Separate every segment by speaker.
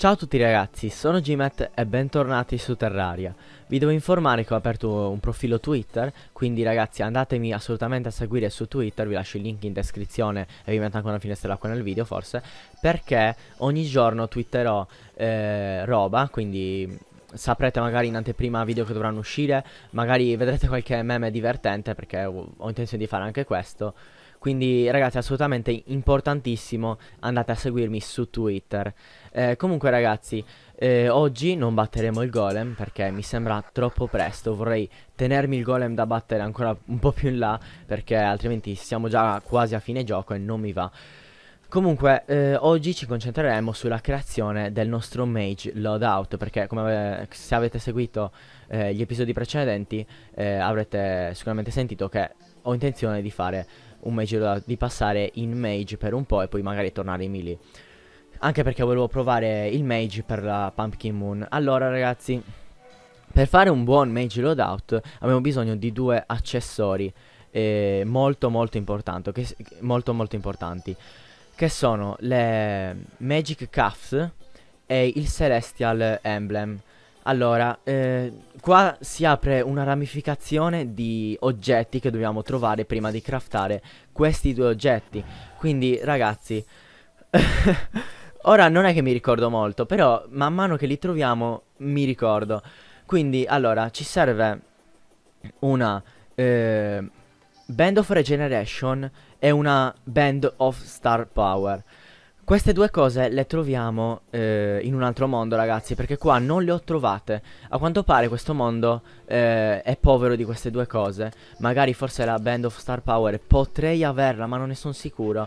Speaker 1: Ciao a tutti ragazzi, sono Gmat e bentornati su Terraria. Vi devo informare che ho aperto un profilo Twitter, quindi ragazzi andatemi assolutamente a seguire su Twitter, vi lascio il link in descrizione e vi metto anche una finestra qua nel video forse, perché ogni giorno twitterò eh, roba, quindi saprete magari in anteprima video che dovranno uscire, magari vedrete qualche meme divertente perché ho intenzione di fare anche questo. Quindi ragazzi assolutamente importantissimo andate a seguirmi su Twitter. Eh, comunque ragazzi eh, oggi non batteremo il golem perché mi sembra troppo presto, vorrei tenermi il golem da battere ancora un po' più in là perché altrimenti siamo già quasi a fine gioco e non mi va. Comunque, eh, oggi ci concentreremo sulla creazione del nostro mage loadout, perché come se avete seguito eh, gli episodi precedenti eh, avrete sicuramente sentito che ho intenzione di fare un mage di passare in mage per un po' e poi magari tornare in melee. Anche perché volevo provare il mage per la Pumpkin Moon. Allora ragazzi, per fare un buon mage loadout abbiamo bisogno di due accessori eh, molto molto, che, molto molto importanti. Che sono le Magic Cuffs e il Celestial Emblem. Allora, eh, qua si apre una ramificazione di oggetti che dobbiamo trovare prima di craftare questi due oggetti. Quindi, ragazzi, ora non è che mi ricordo molto, però man mano che li troviamo mi ricordo. Quindi, allora, ci serve una eh, Band of Regeneration e una Band of Star Power. Queste due cose le troviamo eh, in un altro mondo, ragazzi, perché qua non le ho trovate. A quanto pare questo mondo eh, è povero di queste due cose. Magari forse la Band of Star Power potrei averla, ma non ne sono sicuro.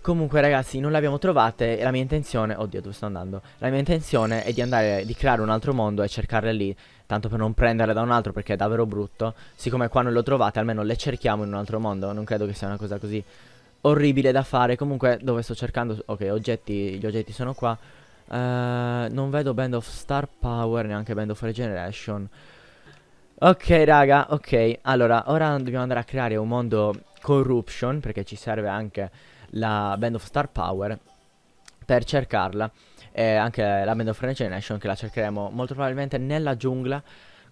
Speaker 1: Comunque ragazzi non le abbiamo trovate e la mia intenzione, oddio dove sto andando, la mia intenzione è di andare, di creare un altro mondo e cercarle lì, tanto per non prenderle da un altro perché è davvero brutto, siccome qua non le ho trovate almeno le cerchiamo in un altro mondo, non credo che sia una cosa così orribile da fare. Comunque, dove sto cercando... Ok, oggetti, gli oggetti sono qua. Uh, non vedo Band of Star Power, neanche Band of Regeneration. Ok, raga, ok. Allora, ora dobbiamo andare a creare un mondo Corruption, perché ci serve anche la Band of Star Power per cercarla. E anche la Band of Regeneration, che la cercheremo molto probabilmente nella giungla.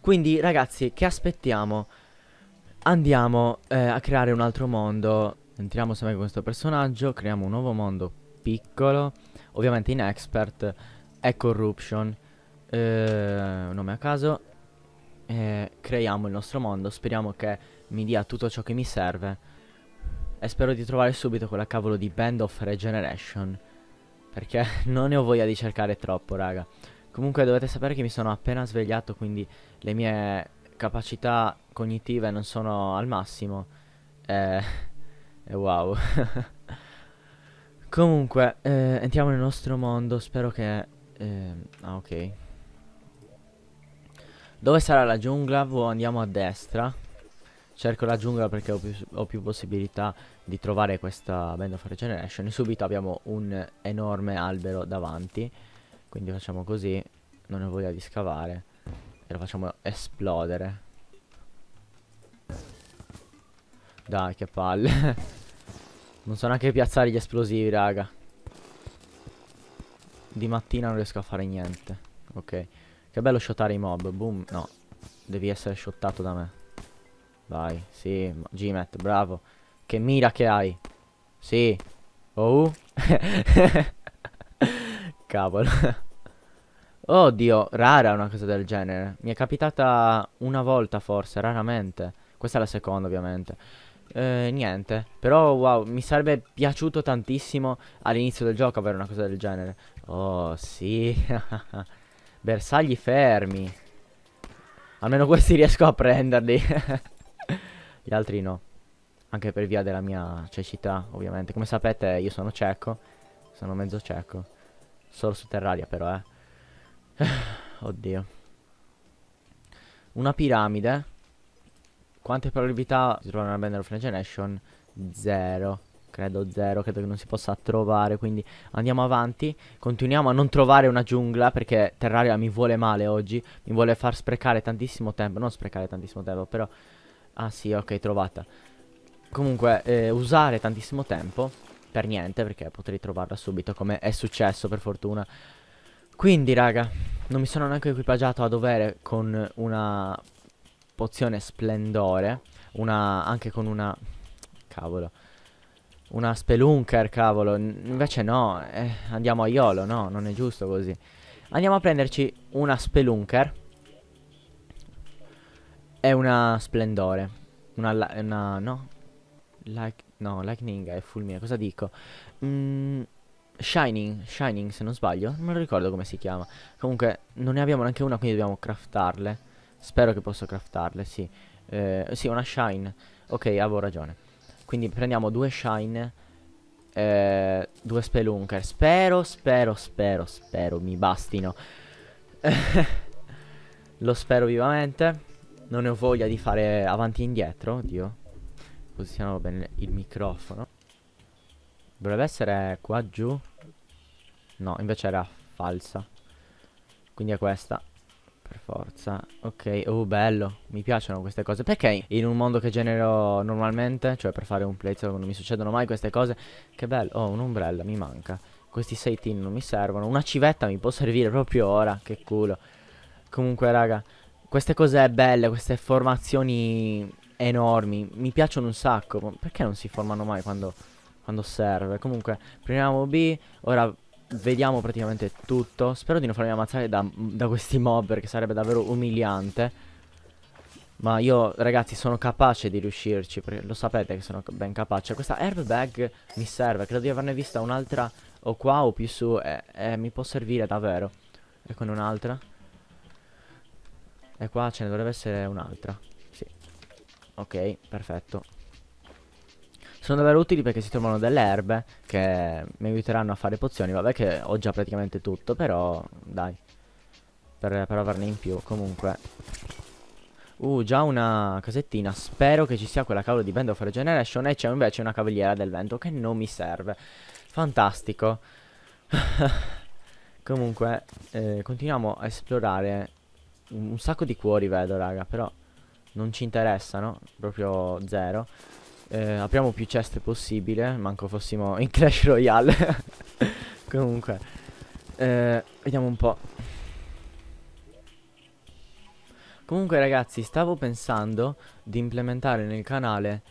Speaker 1: Quindi, ragazzi, che aspettiamo? Andiamo eh, a creare un altro mondo Entriamo sempre con questo personaggio, creiamo un nuovo mondo piccolo, ovviamente in expert è corruption, eh, nome a caso, eh, creiamo il nostro mondo, speriamo che mi dia tutto ciò che mi serve e spero di trovare subito quella cavolo di Band of Regeneration, perché non ne ho voglia di cercare troppo raga. Comunque dovete sapere che mi sono appena svegliato, quindi le mie capacità cognitive non sono al massimo. Eh, e eh, wow. Comunque, eh, entriamo nel nostro mondo, spero che... Eh, ah, ok. Dove sarà la giungla? Andiamo a destra. Cerco la giungla perché ho più, ho più possibilità di trovare questa Band of Regeneration. subito abbiamo un enorme albero davanti. Quindi facciamo così. Non ho voglia di scavare. E lo facciamo esplodere. Dai, che palle. non so neanche piazzare gli esplosivi, raga. Di mattina non riesco a fare niente. Ok. Che bello shottare i mob. Boom. No. Devi essere shottato da me. Vai. Sì. Gmet, bravo. Che mira che hai. Sì. Oh. Cavolo. Oddio, rara una cosa del genere. Mi è capitata una volta forse, raramente. Questa è la seconda ovviamente. Eh, niente. Però wow, mi sarebbe piaciuto tantissimo all'inizio del gioco avere una cosa del genere. Oh, sì. Bersagli fermi. Almeno questi riesco a prenderli. Gli altri no. Anche per via della mia cecità, ovviamente. Come sapete, io sono cieco. Sono mezzo cieco. Solo su Terraria, però, eh. Oddio. Una piramide. Quante probabilità si trovare una band of Generation? Zero. Credo zero, credo che non si possa trovare, quindi andiamo avanti, continuiamo a non trovare una giungla perché Terraria mi vuole male oggi, mi vuole far sprecare tantissimo tempo, non sprecare tantissimo tempo, però... Ah sì, ok, trovata. Comunque, eh, usare tantissimo tempo per niente perché potrei trovarla subito come è successo per fortuna. Quindi raga, non mi sono neanche equipaggiato a dovere con una pozione splendore. Una... anche con una... cavolo. Una spelunker, cavolo. invece no, eh, andiamo a Iolo, no, non è giusto così. Andiamo a prenderci una spelunker. E una splendore. Una... una no? Like, no, lightning è fulmine, cosa dico? Mm, shining, shining se non sbaglio. Non ricordo come si chiama. Comunque, non ne abbiamo neanche una, quindi dobbiamo craftarle. Spero che posso craftarle, sì. Eh, sì, una shine. Ok, avevo ragione. Quindi prendiamo due shine. Eh, due spelunker. Spero, spero, spero, spero mi bastino. Lo spero vivamente. Non ne ho voglia di fare avanti e indietro. Oddio. Posizioniamo bene il microfono. Dovrebbe essere qua giù. No, invece era falsa. Quindi è questa. Per forza. Ok, oh bello, mi piacciono queste cose. Perché in un mondo che genero normalmente, cioè per fare un playthrough non mi succedono mai queste cose. Che bello, oh un'ombrella, mi manca. Questi sei tin non mi servono. Una civetta mi può servire proprio ora, che culo. Comunque raga, queste cose belle, queste formazioni enormi, mi piacciono un sacco. Perché non si formano mai quando, quando serve? Comunque, premiamo B, ora vediamo praticamente tutto. Spero di non farmi ammazzare da, da questi mob perché sarebbe davvero umiliante. Ma io, ragazzi, sono capace di riuscirci. Perché Lo sapete che sono ben capace. Questa herb bag mi serve. Credo di averne vista un'altra o qua o più su. E, e mi può servire davvero. E con un'altra. E qua ce ne dovrebbe essere un'altra. Sì. Ok, perfetto. Sono davvero utili perché si trovano delle erbe che mi aiuteranno a fare pozioni. Vabbè che ho già praticamente tutto, però dai. Per, per averne in più, comunque. Uh, già una casettina. Spero che ci sia quella cavolo di Band of Regeneration. E c'è invece una Cavaliera del Vento che non mi serve. Fantastico. comunque, eh, continuiamo a esplorare. Un, un sacco di cuori vedo, raga, però non ci interessano, proprio zero. Eh, apriamo più chest possibile. Manco fossimo in Clash Royale. Comunque. Eh, vediamo un po'. Comunque ragazzi, stavo pensando di implementare nel canale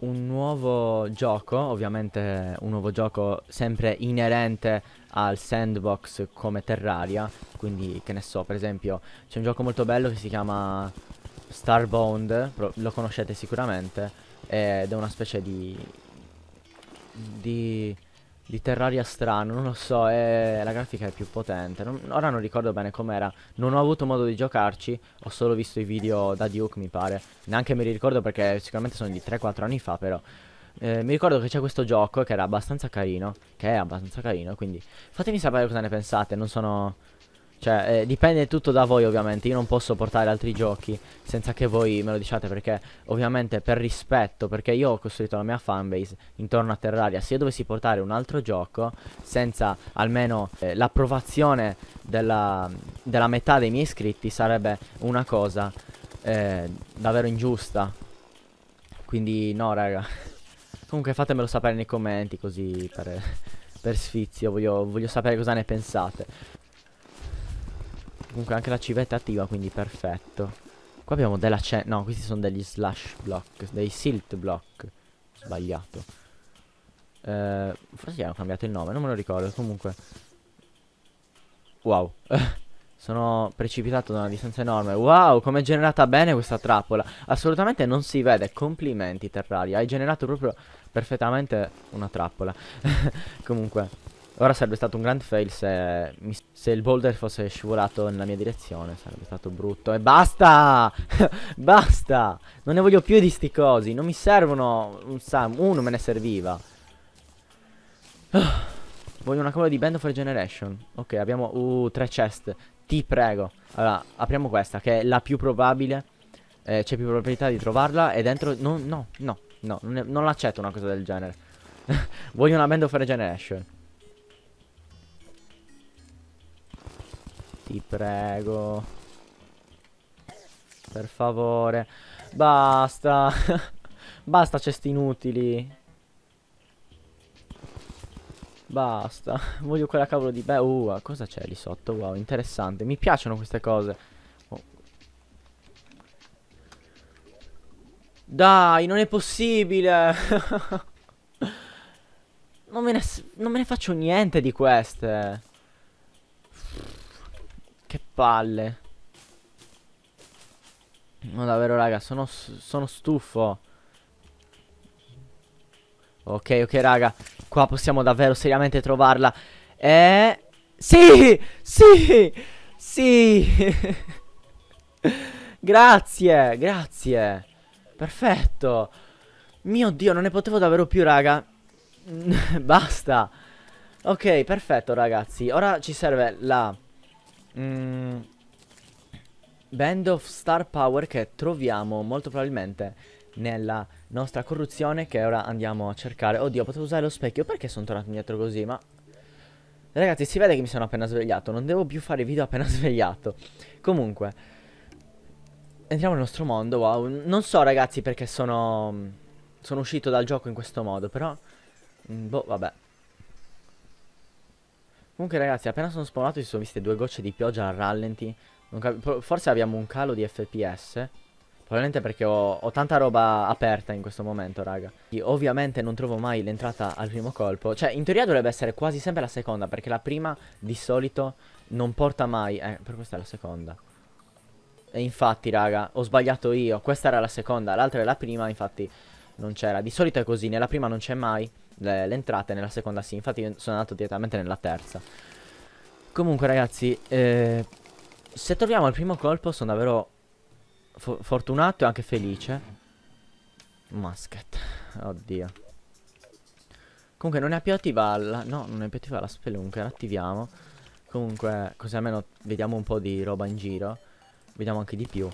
Speaker 1: un nuovo gioco, ovviamente un nuovo gioco sempre inerente al sandbox come Terraria, quindi che ne so, per esempio c'è un gioco molto bello che si chiama Starbound, lo conoscete sicuramente, ed è una specie di... di... di Terraria strano, non lo so, è, la grafica è più potente, non, ora non ricordo bene com'era, non ho avuto modo di giocarci, ho solo visto i video da Duke mi pare, neanche me li ricordo perché sicuramente sono di 3-4 anni fa però... Eh, mi ricordo che c'è questo gioco che era abbastanza carino, che è abbastanza carino, quindi fatemi sapere cosa ne pensate, non sono cioè, eh, dipende tutto da voi ovviamente, io non posso portare altri giochi senza che voi me lo diciate perché ovviamente per rispetto, perché io ho costruito la mia fanbase intorno a Terraria, se io dovessi portare un altro gioco senza almeno eh, l'approvazione della, della, metà dei miei iscritti sarebbe una cosa eh, davvero ingiusta. Quindi no raga, comunque fatemelo sapere nei commenti così per, per sfizio, voglio, voglio sapere cosa ne pensate. Comunque anche la civetta è attiva, quindi perfetto. Qua abbiamo della cena. No, questi sono degli slash block. Dei silt block. Sbagliato. Eh, forse hanno cambiato il nome, non me lo ricordo. Comunque. Wow. Sono precipitato da una distanza enorme. Wow, come è generata bene questa trappola. Assolutamente non si vede. Complimenti, Terraria. Hai generato proprio perfettamente una trappola. Comunque. Ora sarebbe stato un grand fail se, se, il boulder fosse scivolato nella mia direzione, sarebbe stato brutto. E basta! basta! Non ne voglio più di sti cosi, non mi servono un Sam, uno me ne serviva. voglio una cosa di Band of Regeneration. Ok, abbiamo uh, tre chest, ti prego. Allora, apriamo questa, che è la più probabile, eh, c'è più probabilità di trovarla e dentro... No, no, no, no, non, non accetto una cosa del genere. voglio una Band of Regeneration. Ti prego. Per favore. Basta. Basta cesti inutili. Basta. Voglio quella cavolo di... Beh, uh, cosa c'è lì sotto? Wow, interessante. Mi piacciono queste cose. Oh. Dai, non è possibile. non, me ne, non me ne faccio niente di queste che palle. No, davvero, raga, sono, sono stufo. Ok, ok, raga. Qua possiamo davvero seriamente trovarla. E... Eh? Sì! Sì! Sì! grazie, grazie. Perfetto. Mio Dio, non ne potevo davvero più, raga. Basta. Ok, perfetto, ragazzi. Ora ci serve la mm, Band of Star Power che troviamo molto probabilmente nella nostra corruzione che ora andiamo a cercare. Oddio, potevo usare lo specchio. Perché sono tornato indietro così? Ma... Ragazzi, si vede che mi sono appena svegliato. Non devo più fare video appena svegliato. Comunque. Entriamo nel nostro mondo. Wow. Non so, ragazzi, perché sono... Sono uscito dal gioco in questo modo, però... Mm, boh, vabbè. Comunque ragazzi, appena sono spawnato si sono viste due gocce di pioggia al rallenti. Forse abbiamo un calo di FPS. Probabilmente perché ho, ho, tanta roba aperta in questo momento, raga. Ovviamente non trovo mai l'entrata al primo colpo. Cioè, in teoria dovrebbe essere quasi sempre la seconda, perché la prima di solito non porta mai... Eh, per questa è la seconda. E infatti, raga, ho sbagliato io. Questa era la seconda, l'altra è la prima, infatti non c'era. Di solito è così, nella prima non c'è mai le, le entrate nella seconda sì, infatti sono andato direttamente nella terza. Comunque ragazzi, eh, se troviamo il primo colpo sono davvero fo fortunato e anche felice. Musket, oddio. Comunque non è più attiva la... No, non è più attiva la spelunca, attiviamo. Comunque, così almeno vediamo un po' di roba in giro. Vediamo anche di più.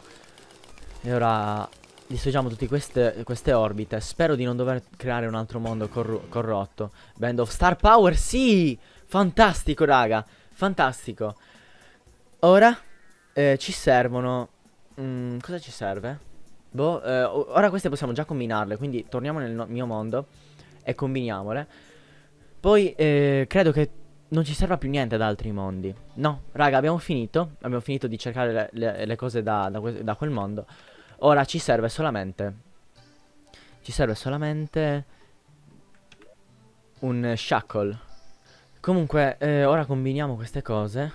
Speaker 1: E ora distruggiamo tutte queste, queste, orbite. Spero di non dover creare un altro mondo corrotto. Band of Star Power, sì! Fantastico, raga. Fantastico. Ora eh, ci servono... Mm, cosa ci serve? Boh, eh, ora queste possiamo già combinarle, quindi torniamo nel no mio mondo e combiniamole. Poi eh, credo che non ci serva più niente da altri mondi. No, raga, abbiamo finito. Abbiamo finito di cercare le, le, le cose da, da, da quel mondo. Ora ci serve solamente... Ci serve solamente... Un shackle. Comunque, eh, ora combiniamo queste cose.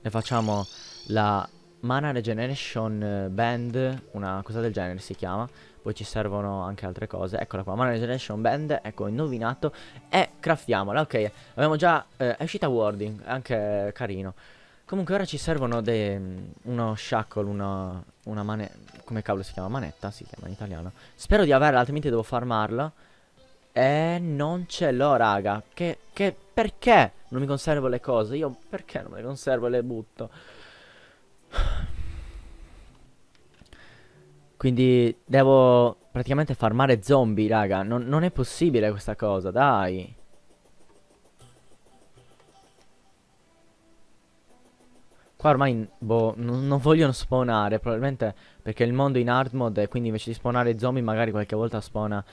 Speaker 1: Ne facciamo la Mana Regeneration eh, Band, una cosa del genere si chiama. Poi ci servono anche altre cose. Eccola qua, Mana Regeneration Band, ecco, indovinato. E craftiamola, ok. Abbiamo già... Eh, è uscita Wording, anche carino. Comunque ora ci servono de, mm, uno shackle, una, una manetta, come cavolo si chiama? Manetta? Si chiama in italiano. Spero di averla, altrimenti devo farmarla. E non ce l'ho, raga. Che, che, perché non mi conservo le cose? Io perché non me le conservo e le butto? Quindi devo praticamente farmare zombie, raga. Non, non è possibile questa cosa, dai. Qua ormai, boh, non vogliono spawnare, probabilmente perché il mondo è in hard mode e quindi invece di spawnare zombie magari qualche volta spawna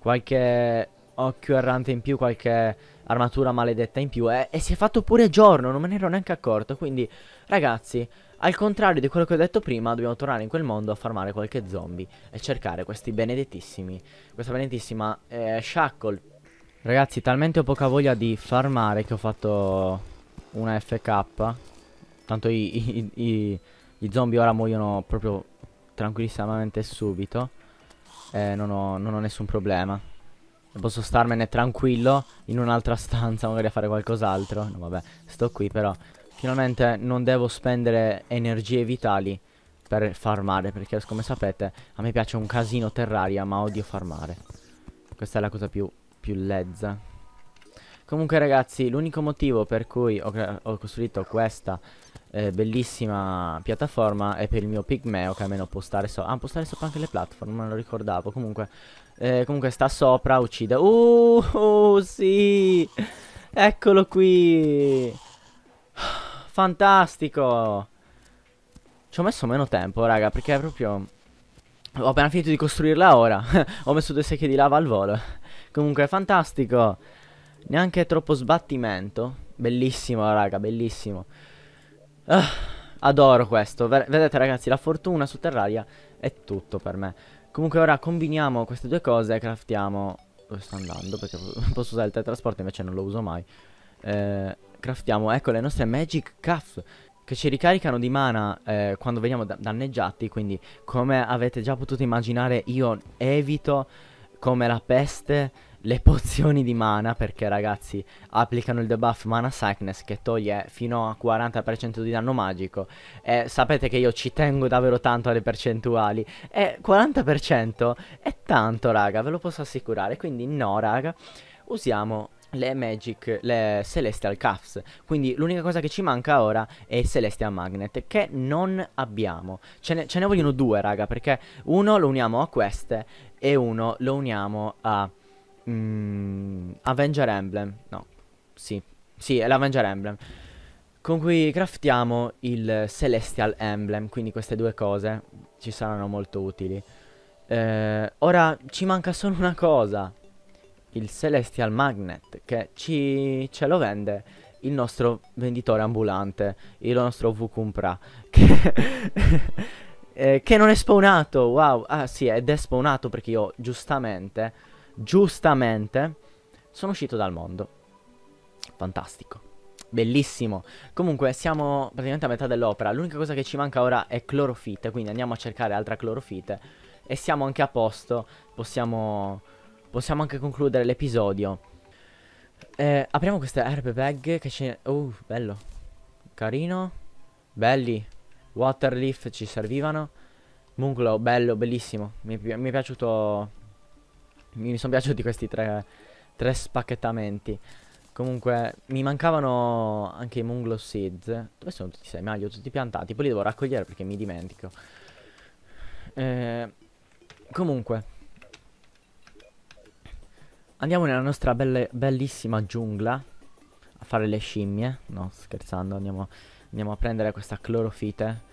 Speaker 1: qualche occhio errante in più, qualche armatura maledetta in più eh, e, si è fatto pure giorno, non me ne ero neanche accorto, quindi ragazzi, al contrario di quello che ho detto prima, dobbiamo tornare in quel mondo a farmare qualche zombie e cercare questi benedettissimi, questa benedettissima eh, shackle. Ragazzi, talmente ho poca voglia di farmare che ho fatto una FK Tanto i, i, i, i zombie ora muoiono proprio tranquillissimamente subito. Eh, non, ho, non ho nessun problema. Posso starmene tranquillo in un'altra stanza, magari a fare qualcos'altro. No, vabbè, sto qui però. Finalmente non devo spendere energie vitali per farmare, perché come sapete a me piace un casino Terraria, ma odio farmare. Questa è la cosa più, più lezza. Comunque ragazzi, l'unico motivo per cui ho, ho costruito questa eh, bellissima piattaforma è per il mio Pigmeo che almeno può stare sopra. Ah, può stare sopra anche le platform, non lo ricordavo. Comunque, eh, comunque sta sopra, uccide. Uh, oh, sì! Eccolo qui! Fantastico! Ci ho messo meno tempo, raga, perché è proprio... Ho appena finito di costruirla ora. ho messo due secchie di lava al volo. comunque, fantastico! Neanche troppo sbattimento. Bellissimo, raga, bellissimo. Uh, adoro questo. Ver vedete ragazzi, la fortuna su Terraria è tutto per me. Comunque ora combiniamo queste due cose e craftiamo... Dove sto andando? Perché posso usare il teletrasporto invece non lo uso mai. Eh, craftiamo, ecco, le nostre Magic Cuff che ci ricaricano di mana eh, quando veniamo da danneggiati. Quindi, come avete già potuto immaginare, io evito come la peste le pozioni di mana perché ragazzi applicano il debuff mana sickness che toglie fino a 40% di danno magico e sapete che io ci tengo davvero tanto alle percentuali e 40% è tanto raga ve lo posso assicurare quindi no raga usiamo le Magic, le Celestial Cuffs. Quindi l'unica cosa che ci manca ora è il Celestial Magnet, che non abbiamo. Ce ne, ce ne vogliono due, raga, perché uno lo uniamo a queste e uno lo uniamo a mm, Avenger Emblem, no, sì, sì, è l'Avenger Emblem, con cui craftiamo il Celestial Emblem, quindi queste due cose ci saranno molto utili. Eh, ora ci manca solo una cosa, il Celestial Magnet, che ci, ce lo vende il nostro venditore ambulante, il nostro Vukumpra, che, eh, che non è spawnato, wow, ah sì, è spawnato perché io giustamente giustamente, sono uscito dal mondo. Fantastico. Bellissimo. Comunque siamo praticamente a metà dell'opera. L'unica cosa che ci manca ora è clorofite, quindi andiamo a cercare altra clorofite. E siamo anche a posto. Possiamo, possiamo anche concludere l'episodio. Eh, apriamo queste herb bag che ce... Oh, bello. Carino. Belli. Waterleaf ci servivano. Munclo, bello, bellissimo. Mi, mi è piaciuto mi sono piaciuti questi tre, tre spacchettamenti. Comunque, mi mancavano anche i Munglo Seeds. Dove sono tutti i semi? Ah, li ho tutti piantati. Poi li devo raccogliere perché mi dimentico. Eh, comunque. Andiamo nella nostra belle, bellissima giungla. A fare le scimmie. No, scherzando. Andiamo, andiamo a prendere questa clorofite.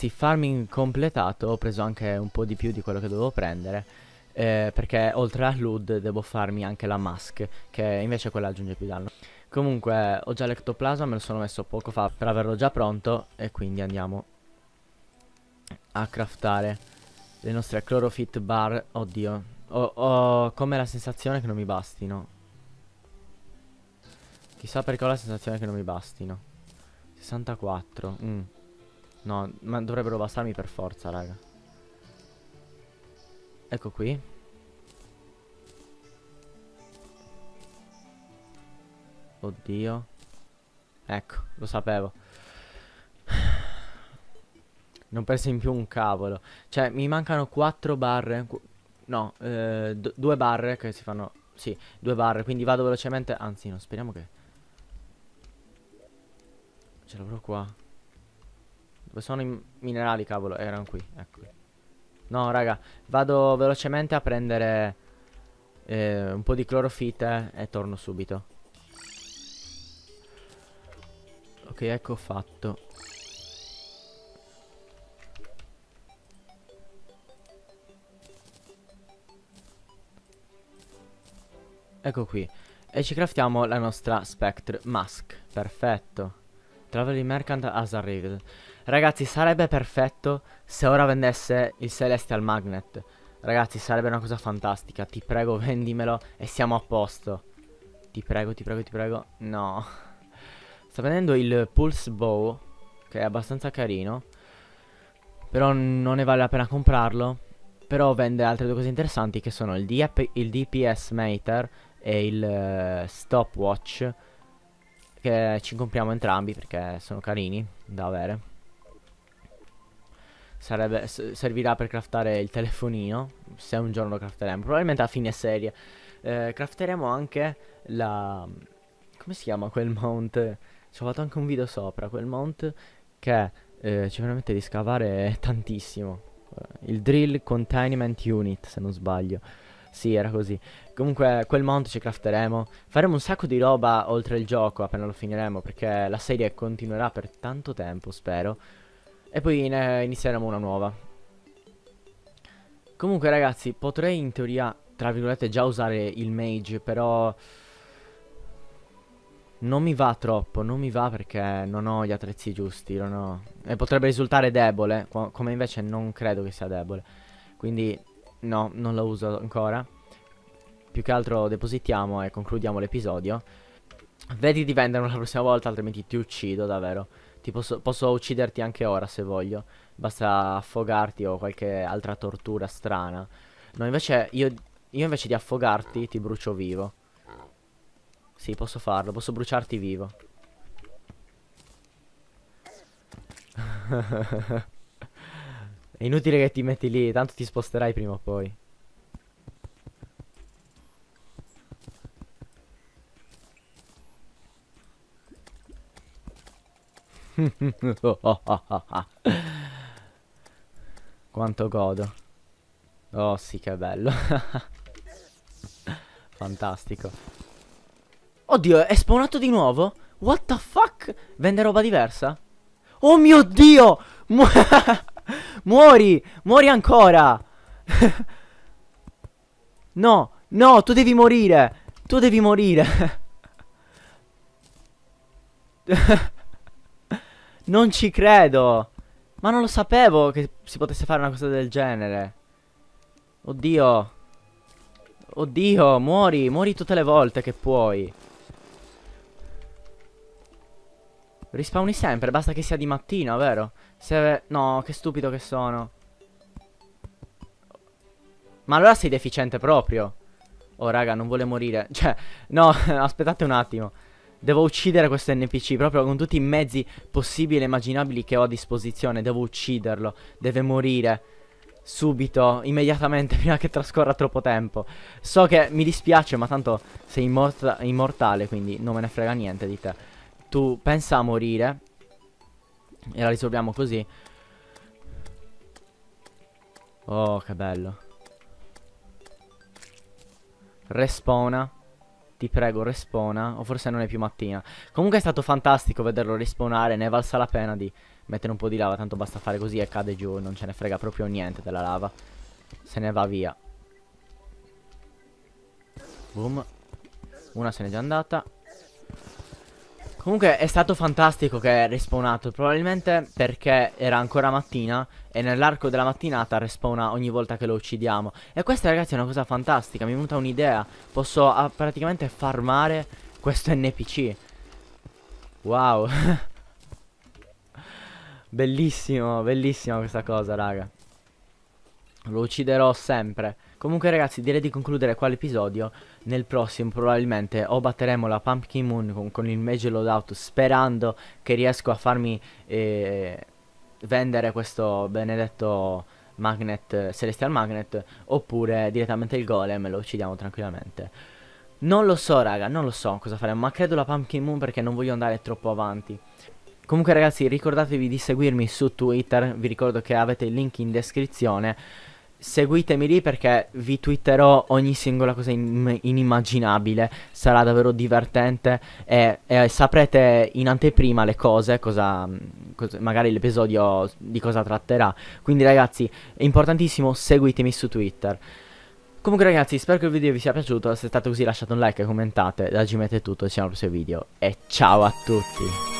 Speaker 1: ragazzi, farming completato, ho preso anche un po' di più di quello che dovevo prendere. Eh, perché oltre al Lud devo farmi anche la Mask, che invece quella aggiunge più danno. Comunque, ho già l'ectoplasma, me lo sono messo poco fa per averlo già pronto. E quindi andiamo a craftare le nostre clorofit bar. Oddio, ho, ho come la sensazione che non mi bastino. Chissà perché ho la sensazione che non mi bastino. 64. Mm. No, ma dovrebbero bastarmi per forza, raga. Ecco qui. Oddio. Ecco, lo sapevo. Non perso in più un cavolo. Cioè, mi mancano quattro barre. No, eh, due barre che si fanno... Sì, due barre. Quindi vado velocemente... Anzi, no, speriamo che... Ce l'avrò qua. Dove sono i minerali, cavolo? Erano qui, eccoli. No, raga, vado velocemente a prendere eh, un po' di clorofite e torno subito. Ok, ecco fatto. Ecco qui. E ci craftiamo la nostra Spectre Mask. Perfetto. Traveling Merchant has arrived. Ragazzi, sarebbe perfetto se ora vendesse il Celestial Magnet. Ragazzi, sarebbe una cosa fantastica. Ti prego, vendimelo e siamo a posto. Ti prego, ti prego, ti prego. No. Sta vendendo il Pulse Bow, che è abbastanza carino. Però non ne vale la pena comprarlo. Però vende altre due cose interessanti che sono il, DP il DPS Mater e il uh, Stopwatch. Che ci compriamo entrambi perché sono carini da avere sarebbe, servirà per craftare il telefonino, se un giorno lo crafteremo, probabilmente a fine serie. Eh, crafteremo anche la... come si chiama quel mount? Ci ho fatto anche un video sopra, quel mount che eh, ci permette di scavare tantissimo. Eh, il Drill Containment Unit, se non sbaglio. Sì, era così. Comunque, quel mount ci crafteremo. Faremo un sacco di roba oltre il gioco appena lo finiremo, perché la serie continuerà per tanto tempo, spero. E poi ne eh, inizieremo una nuova. Comunque ragazzi, potrei in teoria, tra virgolette, già usare il mage, però... Non mi va troppo, non mi va perché non ho gli attrezzi giusti, non ho... E potrebbe risultare debole, come invece non credo che sia debole. Quindi no, non lo uso ancora. Più che altro depositiamo e concludiamo l'episodio. Vedi di venderlo la prossima volta, altrimenti ti uccido davvero. Ti posso, posso ucciderti anche ora se voglio. Basta affogarti o qualche altra tortura strana. No, invece io, io invece di affogarti ti brucio vivo. Sì, posso farlo. Posso bruciarti vivo. È inutile che ti metti lì, tanto ti sposterai prima o poi. Quanto godo. Oh sì che bello. Fantastico. Oddio, è spawnato di nuovo? What the fuck? Vende roba diversa? Oh mio Dio! Mu muori! Muori ancora! no, no, tu devi morire! Tu devi morire! Non ci credo. Ma non lo sapevo che si potesse fare una cosa del genere. Oddio. Oddio, muori, muori tutte le volte che puoi. Rispawni sempre, basta che sia di mattina, vero? Se... No, che stupido che sono. Ma allora sei deficiente proprio. Oh, raga, non vuole morire. Cioè, no, aspettate un attimo. Devo uccidere questo NPC proprio con tutti i mezzi possibili e immaginabili che ho a disposizione. Devo ucciderlo. Deve morire. Subito, immediatamente, prima che trascorra troppo tempo. So che mi dispiace, ma tanto sei immort immortale, quindi non me ne frega niente di te. Tu pensa a morire. E la risolviamo così. Oh, che bello. Respawna. Ti prego, respona. O forse non è più mattina. Comunque è stato fantastico vederlo respawnare. Ne è valsa la pena di mettere un po' di lava. Tanto basta fare così e cade giù. Non ce ne frega proprio niente della lava. Se ne va via. Boom. Una se n'è già andata. Comunque è stato fantastico che è respawnato, probabilmente perché era ancora mattina e nell'arco della mattinata respawna ogni volta che lo uccidiamo. E questa ragazzi è una cosa fantastica, mi è venuta un'idea, posso ah, praticamente farmare questo NPC. Wow. bellissimo, bellissima questa cosa raga. Lo ucciderò sempre. Comunque ragazzi direi di concludere qua l'episodio Nel prossimo probabilmente o batteremo la Pumpkin Moon con, con il Major Loadout Sperando che riesco a farmi eh, vendere questo benedetto Magnet, eh, Celestial Magnet Oppure direttamente il Golem e lo uccidiamo tranquillamente Non lo so raga, non lo so cosa faremo Ma credo la Pumpkin Moon perché non voglio andare troppo avanti Comunque ragazzi ricordatevi di seguirmi su Twitter, vi ricordo che avete il link in descrizione Seguitemi lì perché vi twitterò ogni singola cosa in inimmaginabile, sarà davvero divertente e, e, saprete in anteprima le cose, cosa, mm, cosa, magari l'episodio di cosa tratterà. Quindi ragazzi, è importantissimo, seguitemi su Twitter. Comunque ragazzi, spero che il video vi sia piaciuto, se è stato così lasciate un like e commentate, da Gimete è tutto, ci vediamo al prossimo video e ciao a tutti!